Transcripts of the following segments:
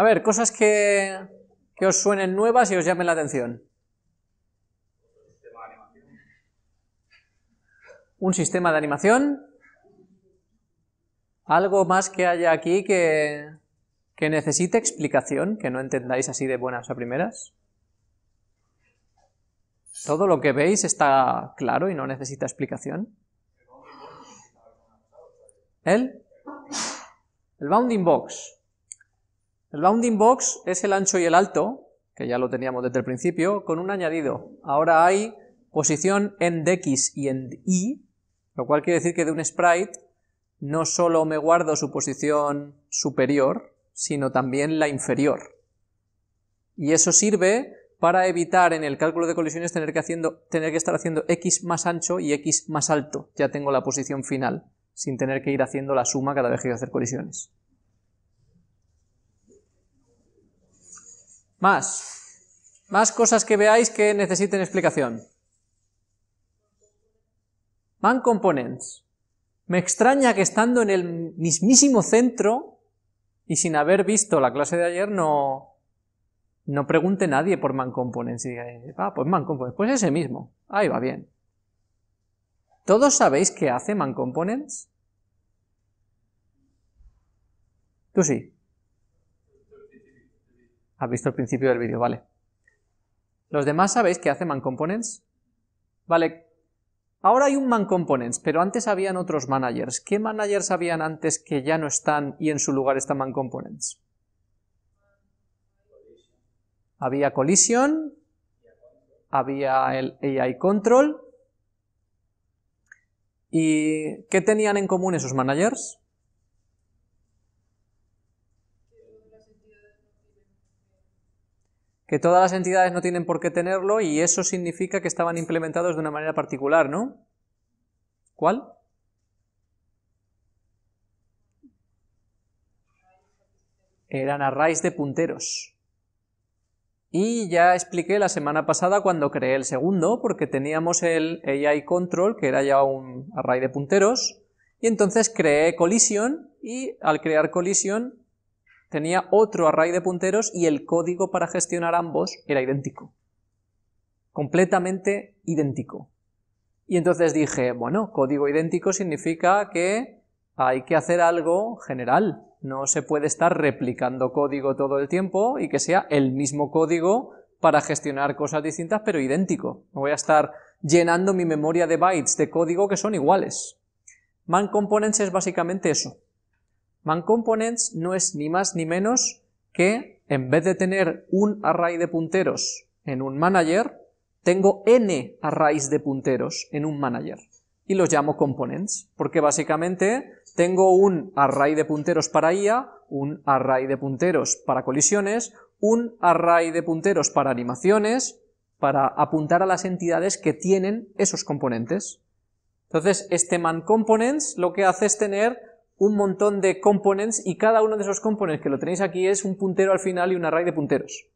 A ver, cosas que, os suenen nuevas y os llamen la atención. Un sistema de animación. Algo más que haya aquí que, que necesite explicación, que no entendáis así de buenas a primeras. Todo lo que veis está claro y no necesita explicación. ¿El? El bounding box. El bounding box es el ancho y el alto, que ya lo teníamos desde el principio, con un añadido. Ahora hay posición end x y end y, lo cual quiere decir que de un sprite no solo me guardo su posición superior, sino también la inferior. Y eso sirve para evitar en el cálculo de colisiones tener que, tener que estar haciendo x más ancho y x más alto. Ya tengo la posición final, sin tener que ir haciendo la suma cada vez que voy a hacer colisiones. Más. Más cosas que veáis que necesiten explicación. Man Components. Me extraña que estando en el mismísimo centro y sin haber visto la clase de ayer no, no pregunte nadie por Man Components y diga, eh, ah, pues Man Components, pues ese mismo, ahí va bien. ¿Todos sabéis qué hace Man Components? Tú sí has visto el principio del vídeo, vale. Los demás sabéis qué hace man components. Vale, ahora hay un man components, pero antes habían otros managers. ¿Qué managers habían antes que ya no están y en su lugar están man components? Había collision, había el AI control. ¿Y qué tenían en común esos managers? que todas las entidades no tienen por qué tenerlo y eso significa que estaban implementados de una manera particular, ¿no? ¿Cuál? Eran arrays de punteros. Y ya expliqué la semana pasada cuando creé el segundo, porque teníamos el AI control, que era ya un array de punteros, y entonces creé collision, y al crear collision tenía otro array de punteros y el código para gestionar ambos era idéntico. Completamente idéntico. Y entonces dije, bueno, código idéntico significa que hay que hacer algo general. No se puede estar replicando código todo el tiempo y que sea el mismo código para gestionar cosas distintas, pero idéntico. No voy a estar llenando mi memoria de bytes de código que son iguales. Man components es básicamente eso. ManComponents no es ni más ni menos que, en vez de tener un array de punteros en un manager, tengo n arrays de punteros en un manager y los llamo components, porque básicamente tengo un array de punteros para IA, un array de punteros para colisiones, un array de punteros para animaciones, para apuntar a las entidades que tienen esos componentes. Entonces, este ManComponents lo que hace es tener un montón de components y cada uno de esos components que lo tenéis aquí es un puntero al final y un array de punteros,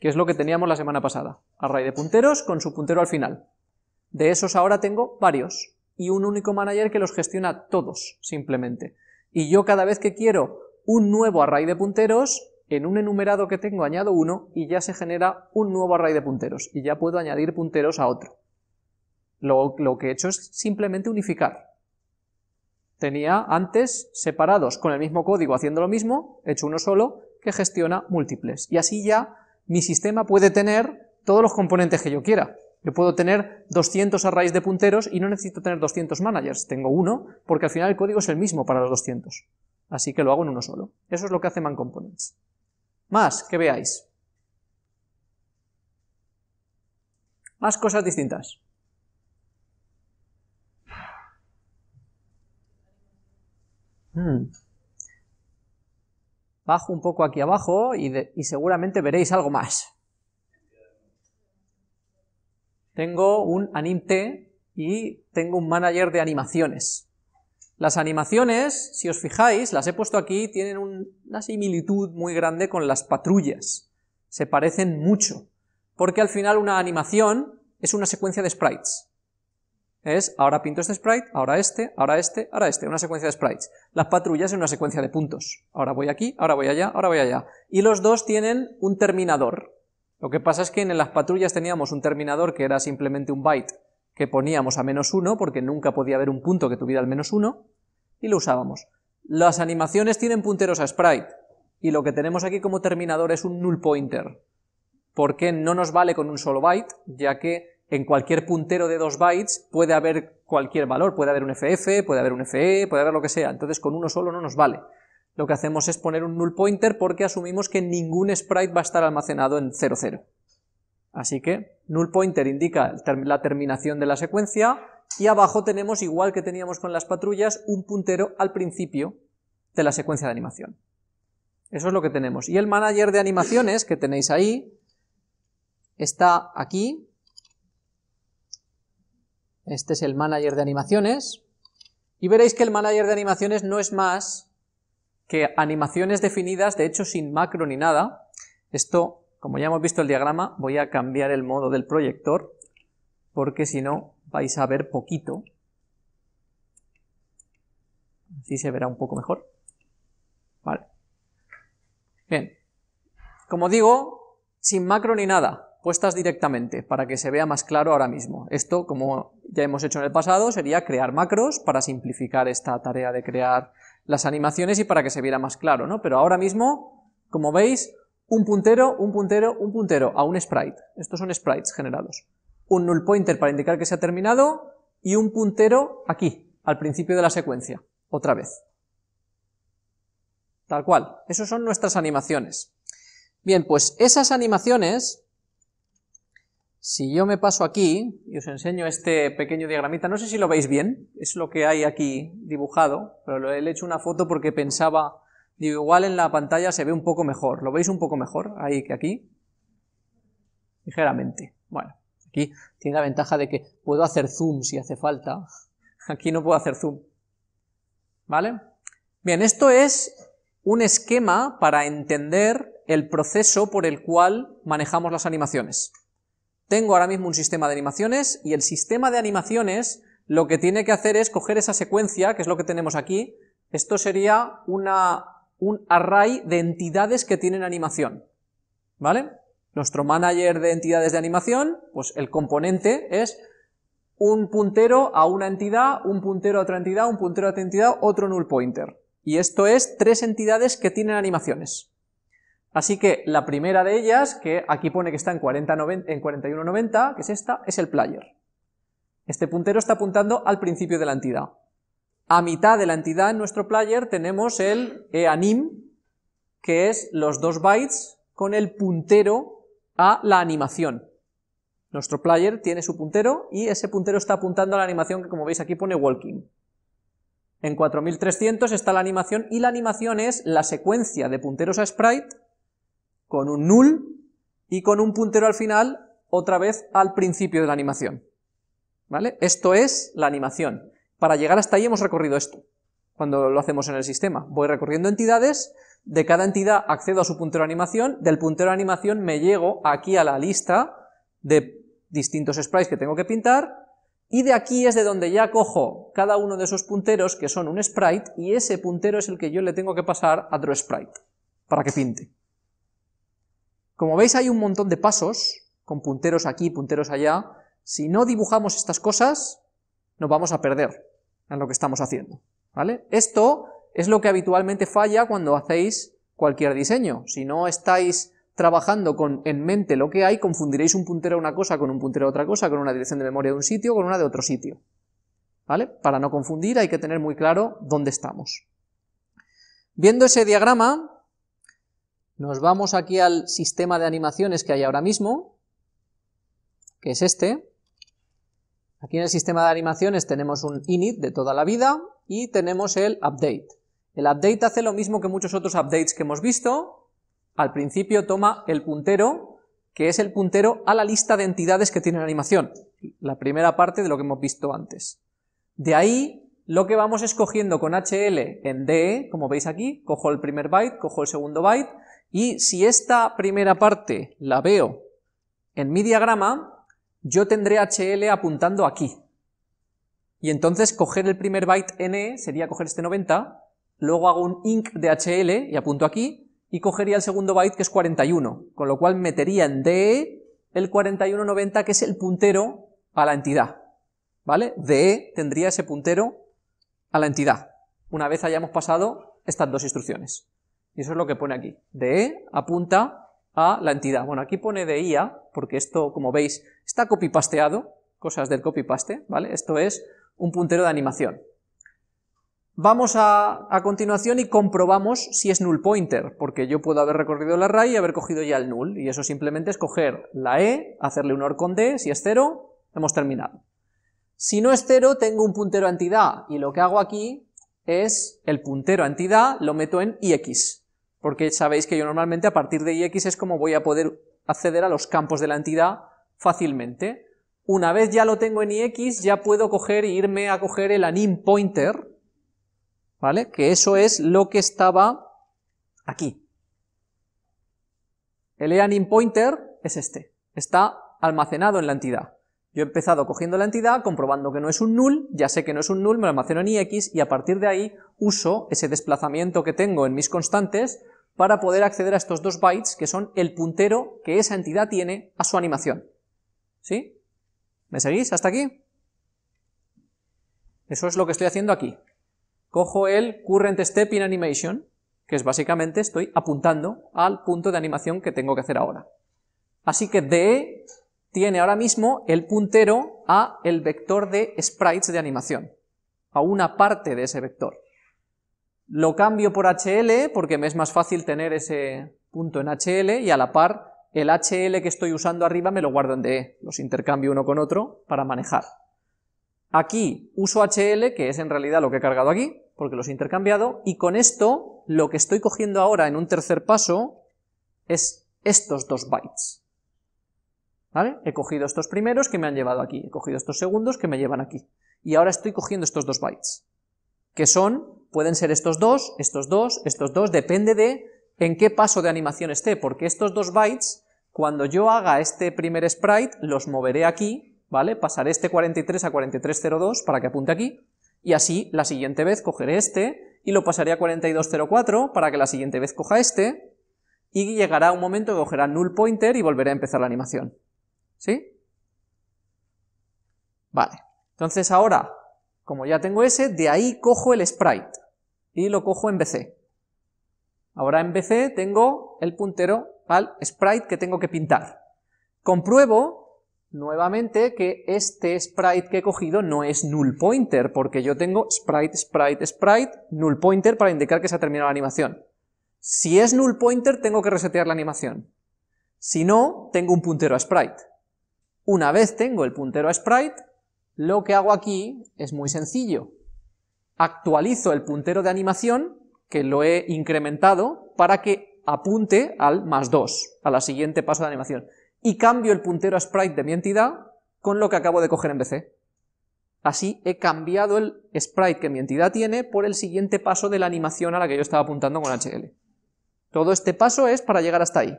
que es lo que teníamos la semana pasada, array de punteros con su puntero al final. De esos ahora tengo varios y un único manager que los gestiona todos, simplemente. Y yo cada vez que quiero un nuevo array de punteros, en un enumerado que tengo añado uno y ya se genera un nuevo array de punteros y ya puedo añadir punteros a otro. Lo, lo que he hecho es simplemente unificar tenía antes separados con el mismo código haciendo lo mismo, hecho uno solo, que gestiona múltiples. Y así ya mi sistema puede tener todos los componentes que yo quiera. Yo puedo tener 200 arrays de punteros y no necesito tener 200 managers, tengo uno, porque al final el código es el mismo para los 200. Así que lo hago en uno solo. Eso es lo que hace ManComponents. Más, que veáis. Más cosas distintas. Hmm. Bajo un poco aquí abajo y, seguramente veréis algo más. Tengo un animte y tengo un manager de animaciones. Las animaciones, si os fijáis, las he puesto aquí, tienen una similitud muy grande con las patrullas. Se parecen mucho, porque al final una animación es una secuencia de sprites. Es, ahora pinto este sprite, ahora este, ahora este, ahora este, una secuencia de sprites. Las patrullas en una secuencia de puntos. Ahora voy aquí, ahora voy allá, ahora voy allá. Y los dos tienen un terminador. Lo que pasa es que en las patrullas teníamos un terminador que era simplemente un byte que poníamos a menos uno, porque nunca podía haber un punto que tuviera el menos uno, y lo usábamos. Las animaciones tienen punteros a sprite, y lo que tenemos aquí como terminador es un null pointer, porque no nos vale con un solo byte, ya que en cualquier puntero de 2 bytes puede haber cualquier valor, puede haber un FF, puede haber un FE, puede haber lo que sea, entonces con uno solo no nos vale. Lo que hacemos es poner un null pointer porque asumimos que ningún sprite va a estar almacenado en 00. Así que null pointer indica la terminación de la secuencia y abajo tenemos, igual que teníamos con las patrullas, un puntero al principio de la secuencia de animación. Eso es lo que tenemos. Y el manager de animaciones que tenéis ahí está aquí este es el manager de animaciones. Y veréis que el manager de animaciones no es más que animaciones definidas, de hecho sin macro ni nada. Esto, como ya hemos visto el diagrama, voy a cambiar el modo del proyector, porque si no vais a ver poquito. Así se verá un poco mejor. Vale. Bien. Como digo, sin macro ni nada puestas directamente para que se vea más claro ahora mismo. Esto, como ya hemos hecho en el pasado, sería crear macros para simplificar esta tarea de crear las animaciones y para que se viera más claro, ¿no? Pero ahora mismo, como veis, un puntero, un puntero, un puntero a un sprite. Estos son sprites generados. Un null pointer para indicar que se ha terminado y un puntero aquí, al principio de la secuencia, otra vez. Tal cual. Esas son nuestras animaciones. Bien, pues esas animaciones si yo me paso aquí y os enseño este pequeño diagramita, no sé si lo veis bien, es lo que hay aquí dibujado, pero le he hecho una foto porque pensaba, digo, igual en la pantalla se ve un poco mejor, ¿lo veis un poco mejor ahí que aquí? Ligeramente, bueno, aquí tiene la ventaja de que puedo hacer zoom si hace falta, aquí no puedo hacer zoom, ¿vale? Bien, esto es un esquema para entender el proceso por el cual manejamos las animaciones tengo ahora mismo un sistema de animaciones y el sistema de animaciones lo que tiene que hacer es coger esa secuencia, que es lo que tenemos aquí, esto sería un array de entidades que tienen animación, ¿vale? Nuestro manager de entidades de animación, pues el componente es un puntero a una entidad, un puntero a otra entidad, un puntero a otra entidad, otro null pointer. Y esto es tres entidades que tienen animaciones. Así que la primera de ellas, que aquí pone que está en, 41.90, que es esta, es el player. Este puntero está apuntando al principio de la entidad. A mitad de la entidad en nuestro player tenemos el eanim, que es los dos bytes con el puntero a la animación. Nuestro player tiene su puntero y ese puntero está apuntando a la animación que como veis aquí pone walking. En 4300 está la animación y la animación es la secuencia de punteros a sprite con un null y con un puntero al final, otra vez al principio de la animación. ¿Vale? Esto es la animación. Para llegar hasta ahí hemos recorrido esto, cuando lo hacemos en el sistema. Voy recorriendo entidades, de cada entidad accedo a su puntero de animación, del puntero de animación me llego aquí a la lista de distintos sprites que tengo que pintar, y de aquí es de donde ya cojo cada uno de esos punteros, que son un sprite, y ese puntero es el que yo le tengo que pasar a otro sprite, para que pinte. Como veis hay un montón de pasos, con punteros aquí, punteros allá. Si no dibujamos estas cosas, nos vamos a perder en lo que estamos haciendo. ¿vale? Esto es lo que habitualmente falla cuando hacéis cualquier diseño. Si no estáis trabajando con, en mente lo que hay, confundiréis un puntero a una cosa con un puntero a otra cosa, con una dirección de memoria de un sitio con una de otro sitio. ¿Vale? Para no confundir hay que tener muy claro dónde estamos. Viendo ese diagrama, nos vamos aquí al sistema de animaciones que hay ahora mismo, que es este. Aquí en el sistema de animaciones tenemos un init de toda la vida y tenemos el update. El update hace lo mismo que muchos otros updates que hemos visto. Al principio toma el puntero, que es el puntero a la lista de entidades que tiene la animación. La primera parte de lo que hemos visto antes. De ahí lo que vamos escogiendo con HL en DE, como veis aquí, cojo el primer byte, cojo el segundo byte, y si esta primera parte la veo en mi diagrama, yo tendré HL apuntando aquí. Y entonces coger el primer byte NE sería coger este 90, luego hago un INC de HL y apunto aquí, y cogería el segundo byte que es 41, con lo cual metería en DE el 4190 que es el puntero a la entidad. ¿Vale? DE tendría ese puntero a la entidad, una vez hayamos pasado estas dos instrucciones. Y eso es lo que pone aquí. DE e apunta a la entidad. Bueno, aquí pone de IA, porque esto, como veis, está copi-pasteado, cosas del copi-paste, ¿vale? Esto es un puntero de animación. Vamos a, a continuación y comprobamos si es null pointer, porque yo puedo haber recorrido el array y haber cogido ya el null, y eso simplemente es coger la E, hacerle un OR con D, si es cero, hemos terminado. Si no es cero, tengo un puntero a entidad, y lo que hago aquí es el puntero a entidad lo meto en IX, porque sabéis que yo normalmente a partir de ix es como voy a poder acceder a los campos de la entidad fácilmente. Una vez ya lo tengo en ix, ya puedo coger e irme a coger el anim pointer, ¿vale? Que eso es lo que estaba aquí. El anim pointer es este, está almacenado en la entidad. Yo he empezado cogiendo la entidad, comprobando que no es un null, ya sé que no es un null, me lo almaceno en ix y a partir de ahí uso ese desplazamiento que tengo en mis constantes para poder acceder a estos dos bytes, que son el puntero que esa entidad tiene a su animación. ¿Sí? ¿Me seguís hasta aquí? Eso es lo que estoy haciendo aquí. Cojo el current step in animation, que es básicamente estoy apuntando al punto de animación que tengo que hacer ahora. Así que DE tiene ahora mismo el puntero a el vector de sprites de animación, a una parte de ese vector. Lo cambio por HL porque me es más fácil tener ese punto en HL y a la par el HL que estoy usando arriba me lo guardo en DE, los intercambio uno con otro para manejar. Aquí uso HL, que es en realidad lo que he cargado aquí, porque los he intercambiado, y con esto lo que estoy cogiendo ahora en un tercer paso es estos dos bytes. ¿Vale? He cogido estos primeros que me han llevado aquí, he cogido estos segundos que me llevan aquí, y ahora estoy cogiendo estos dos bytes, que son Pueden ser estos dos, estos dos, estos dos, depende de en qué paso de animación esté, porque estos dos bytes, cuando yo haga este primer sprite, los moveré aquí, ¿vale? Pasaré este 43 a 4302 para que apunte aquí, y así la siguiente vez cogeré este, y lo pasaré a 4204 para que la siguiente vez coja este, y llegará un momento que cogerá null pointer y volveré a empezar la animación. ¿Sí? Vale. Entonces ahora, como ya tengo ese, de ahí cojo el sprite y lo cojo en BC. Ahora en BC tengo el puntero al sprite que tengo que pintar. Compruebo nuevamente que este sprite que he cogido no es null pointer, porque yo tengo sprite, sprite, sprite, null pointer para indicar que se ha terminado la animación. Si es null pointer tengo que resetear la animación. Si no, tengo un puntero a sprite. Una vez tengo el puntero a sprite, lo que hago aquí es muy sencillo actualizo el puntero de animación, que lo he incrementado, para que apunte al más 2, a la siguiente paso de animación. Y cambio el puntero a sprite de mi entidad con lo que acabo de coger en BC. Así he cambiado el sprite que mi entidad tiene por el siguiente paso de la animación a la que yo estaba apuntando con HL. Todo este paso es para llegar hasta ahí.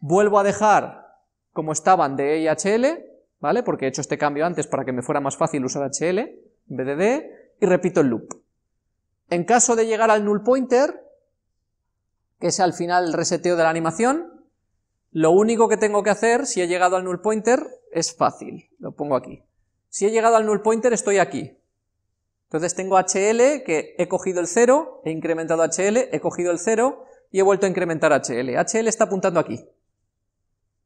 Vuelvo a dejar como estaban de e y HL, ¿vale? Porque he hecho este cambio antes para que me fuera más fácil usar HL en vez de D y repito el loop. En caso de llegar al null pointer, que es al final el reseteo de la animación, lo único que tengo que hacer si he llegado al null pointer es fácil, lo pongo aquí. Si he llegado al null pointer estoy aquí. Entonces tengo HL que he cogido el 0, he incrementado HL, he cogido el 0 y he vuelto a incrementar HL. HL está apuntando aquí,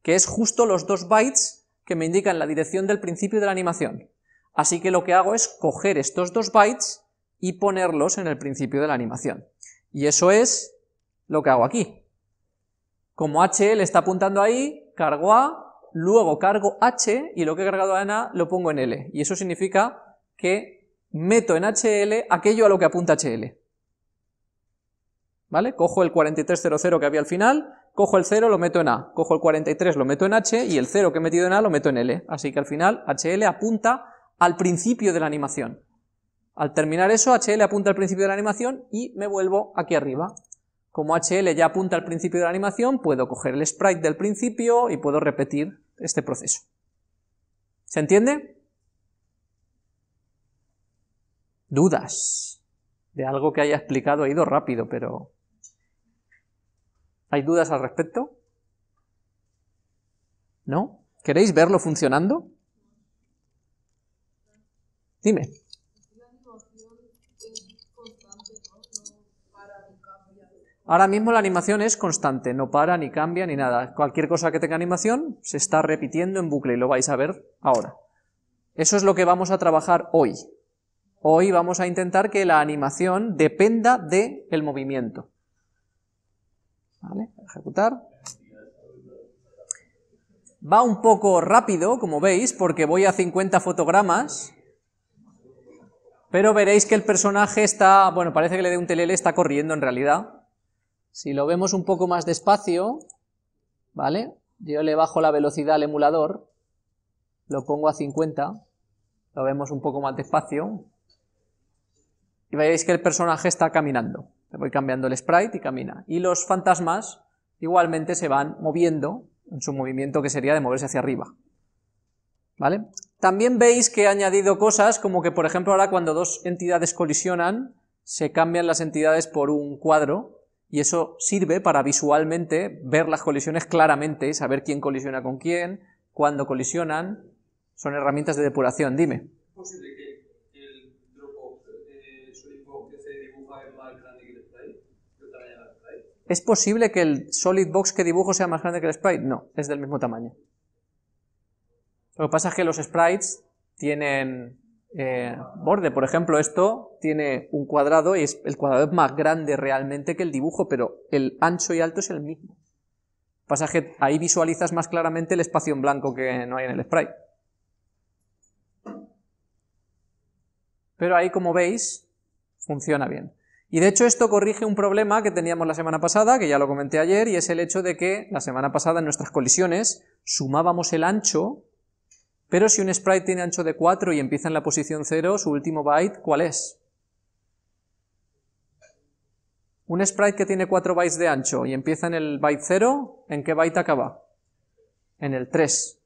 que es justo los dos bytes que me indican la dirección del principio de la animación. Así que lo que hago es coger estos dos bytes y ponerlos en el principio de la animación. Y eso es lo que hago aquí. Como HL está apuntando ahí, cargo A, luego cargo H y lo que he cargado en A lo pongo en L. Y eso significa que meto en HL aquello a lo que apunta HL. ¿Vale? Cojo el 4300 que había al final, cojo el 0, lo meto en A, cojo el 43, lo meto en H y el 0 que he metido en A lo meto en L. Así que al final HL apunta al principio de la animación. Al terminar eso, HL apunta al principio de la animación y me vuelvo aquí arriba. Como HL ya apunta al principio de la animación, puedo coger el sprite del principio y puedo repetir este proceso. ¿Se entiende? Dudas de algo que haya explicado, ha ido rápido, pero... ¿Hay dudas al respecto? ¿No? ¿Queréis verlo funcionando? Dime. Ahora mismo la animación es constante, no para, ni cambia, ni nada. Cualquier cosa que tenga animación se está repitiendo en bucle y lo vais a ver ahora. Eso es lo que vamos a trabajar hoy. Hoy vamos a intentar que la animación dependa del el movimiento. ¿Vale? Ejecutar. Va un poco rápido, como veis, porque voy a 50 fotogramas pero veréis que el personaje está, bueno, parece que le dé un telele, está corriendo en realidad. Si lo vemos un poco más despacio, ¿vale? Yo le bajo la velocidad al emulador, lo pongo a 50, lo vemos un poco más despacio, y veréis que el personaje está caminando. Le voy cambiando el sprite y camina. Y los fantasmas igualmente se van moviendo en su movimiento que sería de moverse hacia arriba. También veis que he añadido cosas como que, por ejemplo, ahora cuando dos entidades colisionan, se cambian las entidades por un cuadro, y eso sirve para visualmente ver las colisiones claramente, saber quién colisiona con quién, cuándo colisionan, son herramientas de depuración, dime. ¿Es posible que el Dropbox, eh, que se dibuja es más grande que el sprite? ¿Es posible que el SolidBox que dibujo sea más grande que el sprite? No, es del mismo tamaño. Lo que pasa es que los sprites tienen eh, borde. Por ejemplo, esto tiene un cuadrado y es, el cuadrado es más grande realmente que el dibujo, pero el ancho y alto es el mismo. Lo que pasa es que ahí visualizas más claramente el espacio en blanco que no hay en el sprite. Pero ahí, como veis, funciona bien. Y de hecho esto corrige un problema que teníamos la semana pasada, que ya lo comenté ayer, y es el hecho de que la semana pasada en nuestras colisiones sumábamos el ancho pero si un sprite tiene ancho de 4 y empieza en la posición 0, su último byte, ¿cuál es? Un sprite que tiene 4 bytes de ancho y empieza en el byte 0, ¿en qué byte acaba? En el 3.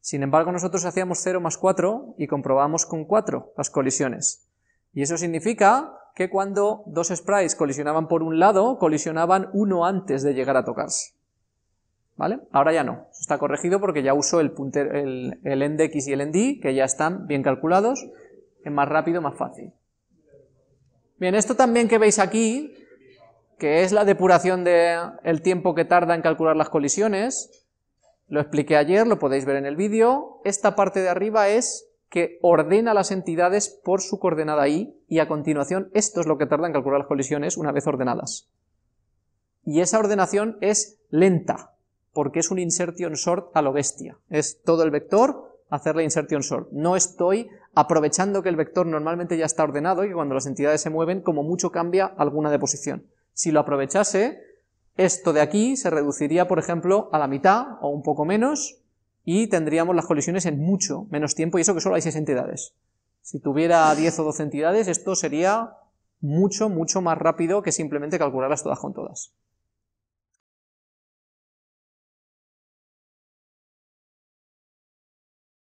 Sin embargo, nosotros hacíamos 0 más 4 y comprobamos con 4 las colisiones. Y eso significa que cuando dos sprites colisionaban por un lado, colisionaban uno antes de llegar a tocarse. Ahora ya no, está corregido porque ya uso el, punter, el, el y el endy, que ya están bien calculados, es más rápido, más fácil. Bien, esto también que veis aquí, que es la depuración del tiempo que tarda en calcular las colisiones, lo expliqué ayer, lo podéis ver en el vídeo, esta parte de arriba es que ordena las entidades por su coordenada y, y a continuación esto es lo que tarda en calcular las colisiones una vez ordenadas. Y esa ordenación es lenta, porque es un insertion sort a lo bestia. Es todo el vector, hacerle insertion sort. No estoy aprovechando que el vector normalmente ya está ordenado y que cuando las entidades se mueven, como mucho cambia alguna de posición. Si lo aprovechase, esto de aquí se reduciría, por ejemplo, a la mitad o un poco menos y tendríamos las colisiones en mucho menos tiempo y eso que solo hay 6 entidades. Si tuviera 10 o 12 entidades, esto sería mucho, mucho más rápido que simplemente calcularlas todas con todas.